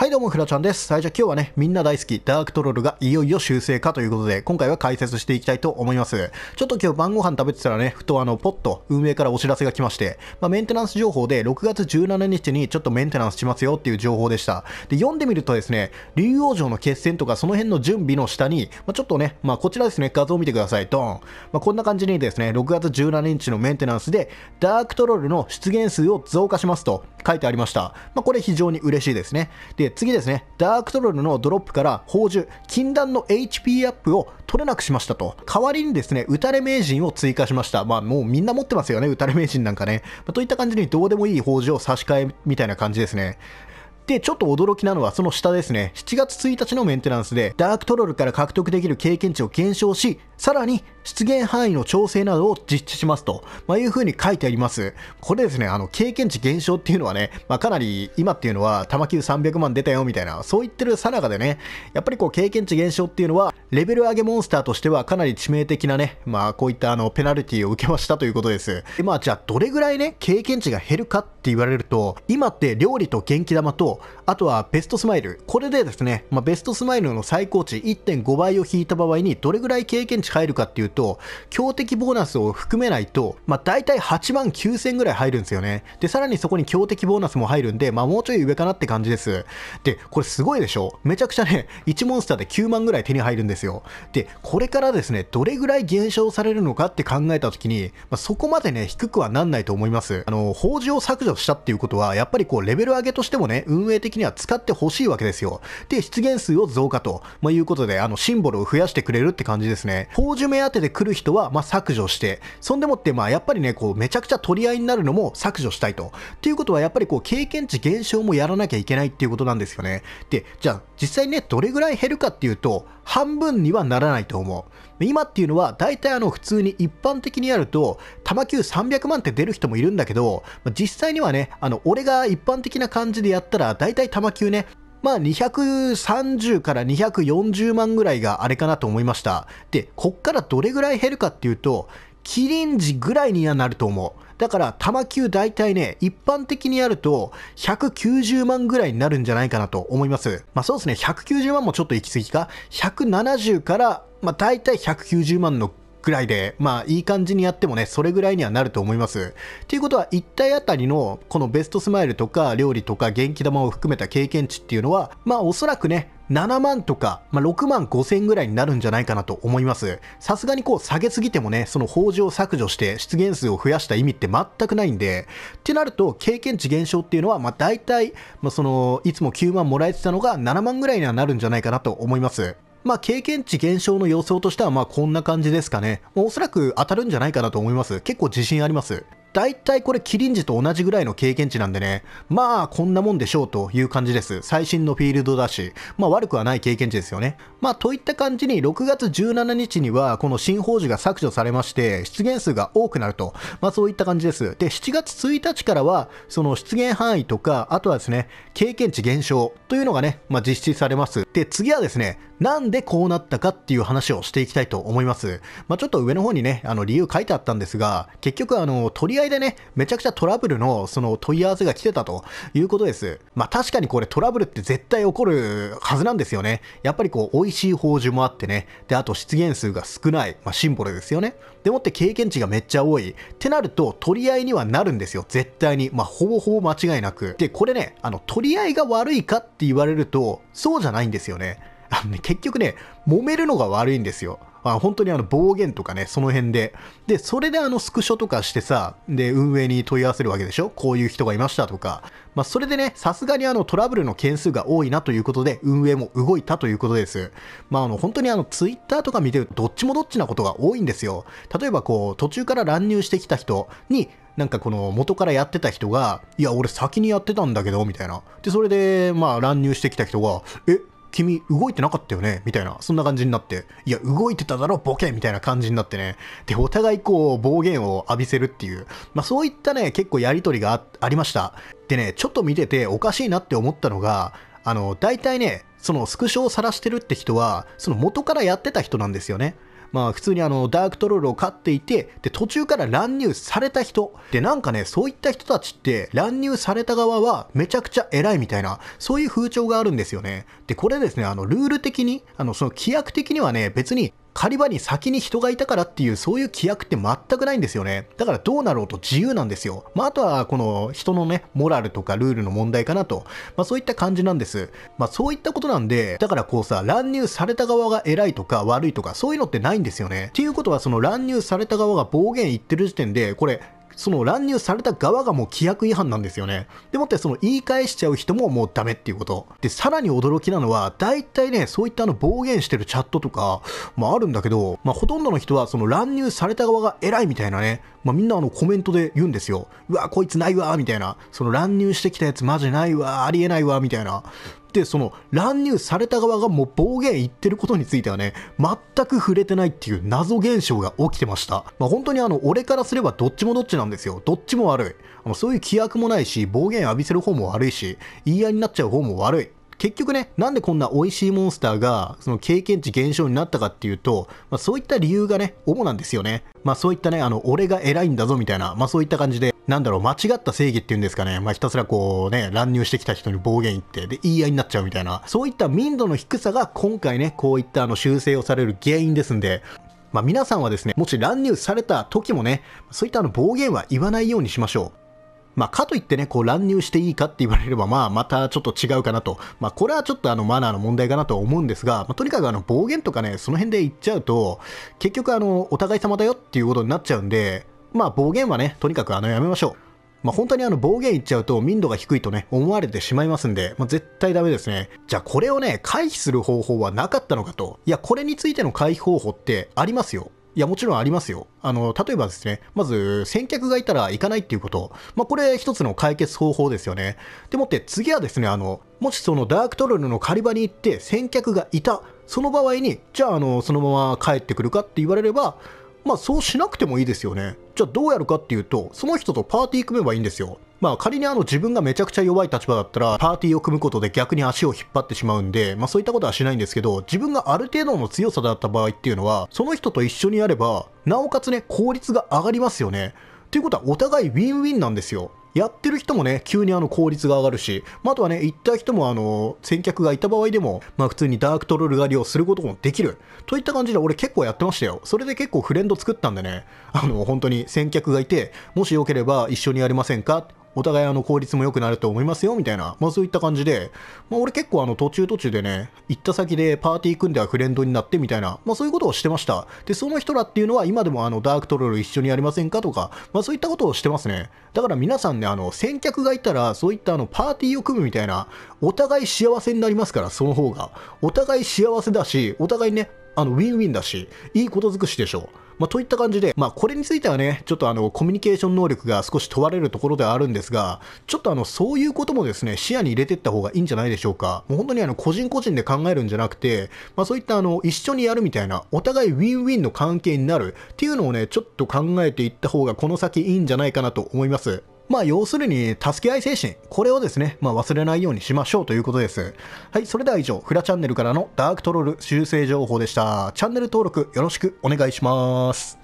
はいどうも、フラちゃんです。はい、じゃあ今日はね、みんな大好き、ダークトロールがいよいよ修正かということで、今回は解説していきたいと思います。ちょっと今日晩ご飯食べてたらね、ふとあの、ポッと運営からお知らせが来まして、まあ、メンテナンス情報で6月17日にちょっとメンテナンスしますよっていう情報でした。で、読んでみるとですね、竜王城の決戦とかその辺の準備の下に、まあ、ちょっとね、まあ、こちらですね、画像を見てください、ドン。まあ、こんな感じにですね、6月17日のメンテナンスで、ダークトロールの出現数を増加しますと書いてありました。まあ、これ非常に嬉しいですね。で次ですね、ダークトロルのドロップから宝珠、禁断の HP アップを取れなくしましたと。代わりにですね、打たれ名人を追加しました。まあもうみんな持ってますよね、打たれ名人なんかね。まあ、といった感じにどうでもいい宝珠を差し替えみたいな感じですね。で、ちょっと驚きなのはその下ですね。7月1日のメンテナンスで、ダークトロルから獲得できる経験値を減少し、さらに出現範囲の調整などを実施しますと、まあ、いう風に書いてあります。これですね、あの、経験値減少っていうのはね、まあ、かなり今っていうのは玉球300万出たよみたいな、そう言ってるさなかでね、やっぱりこう経験値減少っていうのは、レベル上げモンスターとしてはかなり致命的なね、まあこういったあのペナルティを受けましたということです。でまあじゃあどれぐらいね、経験値が減るかって言われると、今って料理と元気玉とあとはベストスマイル。これでですね、まあ、ベストスマイルの最高値1.5倍を引いた場合にどれぐらい経験値入るかっていうと、強敵ボーナスを含めないと、まあ、大体8万9000ぐらい入るんですよね。で、さらにそこに強敵ボーナスも入るんで、まあ、もうちょい上かなって感じです。で、これすごいでしょめちゃくちゃね、1モンスターで9万ぐらい手に入るんですよ。で、これからですね、どれぐらい減少されるのかって考えた時に、まあ、そこまでね、低くはなんないと思います。あの、法事を削除したっていうことは、やっぱりこう、レベル上げとしてもね、運運営的には使ってほしいわけですよ。で、出現数を増加と、まあ、いうことで、あの、シンボルを増やしてくれるって感じですね。宝珠目当てで来る人は、まあ、削除して、そんでもって、まあ、やっぱりね、こう、めちゃくちゃ取り合いになるのも削除したいと。っていうことは、やっぱりこう、経験値減少もやらなきゃいけないっていうことなんですよね。で、じゃあ、実際ね、どれぐらい減るかっていうと、半分にはならないと思う。今っていうのは、大体あの、普通に一般的にやると、玉球300万って出る人もいるんだけど、実際にはね、あの、俺が一般的な感じでやったら、大体玉球ね、まあ230から240万ぐらいがあれかなと思いました。で、こっからどれぐらい減るかっていうと、キリン時ぐらいにはなると思う。だから玉球大体ね、一般的にやると190万ぐらいになるんじゃないかなと思います。まあそうですね、190万もちょっと行き過ぎか。170からまあ、大体190万のぐらいで、まあいい感じにやってもね、それぐらいにはなると思います。っていうことは、1体あたりのこのベストスマイルとか料理とか元気玉を含めた経験値っていうのは、まあおそらくね、7万とか、まあ、6万5千ぐらいになるんじゃないかなと思います。さすがにこう下げすぎてもね、その法事を削除して出現数を増やした意味って全くないんで、ってなると経験値減少っていうのは、まあ大体、まあ、その、いつも9万もらえてたのが7万ぐらいにはなるんじゃないかなと思います。まあ、経験値減少の予想としては、まあ、こんな感じですかね。おそらく当たるんじゃないかなと思います。結構自信あります。大体これキリンジと同じぐらいの経験値なんでね、まあこんなもんでしょうという感じです。最新のフィールドだし、まあ悪くはない経験値ですよね。まあといった感じに6月17日にはこの新宝珠が削除されまして、出現数が多くなると、まあそういった感じです。で、7月1日からはその出現範囲とか、あとはですね、経験値減少というのがね、まあ実施されます。で、次はですね、なんでこうなったかっていう話をしていきたいと思います。まあちょっと上の方にね、あの理由書いてあったんですが、結局あの、とり合でね、めちゃくちゃトラブルのその問い合わせが来てたということです。まあ確かにこれトラブルって絶対起こるはずなんですよね。やっぱりこう、美味しい宝珠もあってね、で、あと出現数が少ない、まあシンボルですよね。でもって経験値がめっちゃ多い。ってなると、取り合いにはなるんですよ。絶対に。まあほぼほぼ間違いなく。で、これね、あの、取り合いが悪いかって言われると、そうじゃないんですよね。あのね、結局ね、揉めるのが悪いんですよ。あ本当にあの暴言とかね、その辺で。で、それであのスクショとかしてさ、で、運営に問い合わせるわけでしょこういう人がいましたとか。まあ、それでね、さすがにあのトラブルの件数が多いなということで、運営も動いたということです。まあ、あの、本当にあの、ツイッターとか見てると、どっちもどっちなことが多いんですよ。例えばこう、途中から乱入してきた人に、なんかこの元からやってた人が、いや、俺先にやってたんだけど、みたいな。で、それで、まあ、乱入してきた人が、え、君動いてなかったよねみたいな、そんな感じになって、いや、動いてただろ、ボケみたいな感じになってね。で、お互いこう、暴言を浴びせるっていう、まあそういったね、結構やりとりがありました。でね、ちょっと見てておかしいなって思ったのが、あの、大体ね、そのスクショを晒してるって人は、その元からやってた人なんですよね。まあ普通にあのダークトロールを飼っていて、で途中から乱入された人、でなんかね、そういった人たちって乱入された側はめちゃくちゃ偉いみたいな、そういう風潮があるんですよね。で、これですね、あのルール的に、あのその規約的にはね、別に狩り場に先に人がいたからっていうそういう規約って全くないんですよね。だからどうなろうと自由なんですよ。まあ、あとはこの人のね、モラルとかルールの問題かなと。まあ、そういった感じなんです。まあ、そういったことなんで、だからこうさ、乱入された側が偉いとか悪いとかそういうのってないんですよね。っていうことはその乱入された側が暴言言ってる時点で、これその乱入された側がもう規約違反なんですよね。でもってその言い返しちゃう人ももうダメっていうこと。で、さらに驚きなのは、大体ね、そういったあの暴言してるチャットとか、もああるんだけど、まあほとんどの人はその乱入された側が偉いみたいなね、まあみんなあのコメントで言うんですよ。うわ、こいつないわ、みたいな。その乱入してきたやつマジないわ、ありえないわ、みたいな。で、その乱入された側がもう暴言言ってることについてはね、全く触れてないっていう謎現象が起きてました。まあ、本当にあの、俺からすればどっちもどっちなんですよ。どっちも悪い。あのそういう規約もないし、暴言浴びせる方も悪いし、言い合いになっちゃう方も悪い。結局ね、なんでこんな美味しいモンスターが、その経験値減少になったかっていうと、まあ、そういった理由がね、主なんですよね。まあそういったね、あの、俺が偉いんだぞみたいな、まあそういった感じで、なんだろう、間違った正義っていうんですかね、まあ、ひたすらこうね、乱入してきた人に暴言言って、で、言い合いになっちゃうみたいな、そういった民度の低さが今回ね、こういったあの修正をされる原因ですんで、まあ、皆さんはですね、もし乱入された時もね、そういったあの暴言は言わないようにしましょう。まあ、かといってね、こう乱入していいかって言われれば、まあ、またちょっと違うかなと。まあ、これはちょっとあの、マナーの問題かなとは思うんですが、まあ、とにかくあの、暴言とかね、その辺で言っちゃうと、結局あの、お互い様だよっていうことになっちゃうんで、まあ暴言はね、とにかくあのやめましょう。まあ、本当にあの暴言言っちゃうと民度が低いとね、思われてしまいますんで、まあ、絶対ダメですね。じゃあこれをね、回避する方法はなかったのかと。いや、これについての回避方法ってありますよ。いや、もちろんありますよ。あの、例えばですね、まず、先客がいたら行かないっていうこと。まあ、これ一つの解決方法ですよね。でもって、次はですね、あの、もしそのダークトロールの狩り場に行って先客がいた、その場合に、じゃあ、あの、そのまま帰ってくるかって言われれば、まあ、そうしなくてもいいですよね。じゃあどうやるかっていうと、その人とパーティー組めばいいんですよ。まあ仮にあの自分がめちゃくちゃ弱い立場だったら、パーティーを組むことで逆に足を引っ張ってしまうんで、まあそういったことはしないんですけど、自分がある程度の強さだった場合っていうのは、その人と一緒にやれば、なおかつね、効率が上がりますよね。ということはお互いウィンウィンなんですよ。やってる人もね、急にあの効率が上がるし、まあ、あとはね、行った人もあの、先客がいた場合でも、まあ、普通にダークトロール狩りをすることもできる。といった感じで俺結構やってましたよ。それで結構フレンド作ったんでね、あの、本当に先客がいて、もしよければ一緒にやりませんかお互いあの効率も良くなると思いますよみたいな、まあそういった感じで、まあ俺結構あの途中途中でね、行った先でパーティー組んではフレンドになってみたいな、まあそういうことをしてました。で、その人らっていうのは今でもあのダークトロール一緒にやりませんかとか、まあそういったことをしてますね。だから皆さんね、あの先客がいたらそういったあのパーティーを組むみたいな、お互い幸せになりますから、その方が。お互い幸せだし、お互いね、あのウィンウィンだし、いいこと尽くしでしょう。まあ、といった感じで、まあ、これについてはね、ちょっとあの、コミュニケーション能力が少し問われるところではあるんですが、ちょっとあの、そういうこともですね、視野に入れていった方がいいんじゃないでしょうか。もう本当にあの、個人個人で考えるんじゃなくて、まあ、そういったあの、一緒にやるみたいな、お互いウィンウィンの関係になるっていうのをね、ちょっと考えていった方がこの先いいんじゃないかなと思います。まあ、要するに、助け合い精神、これをですね、まあ、忘れないようにしましょうということです。はい、それでは以上、フラチャンネルからのダークトロール修正情報でした。チャンネル登録よろしくお願いします。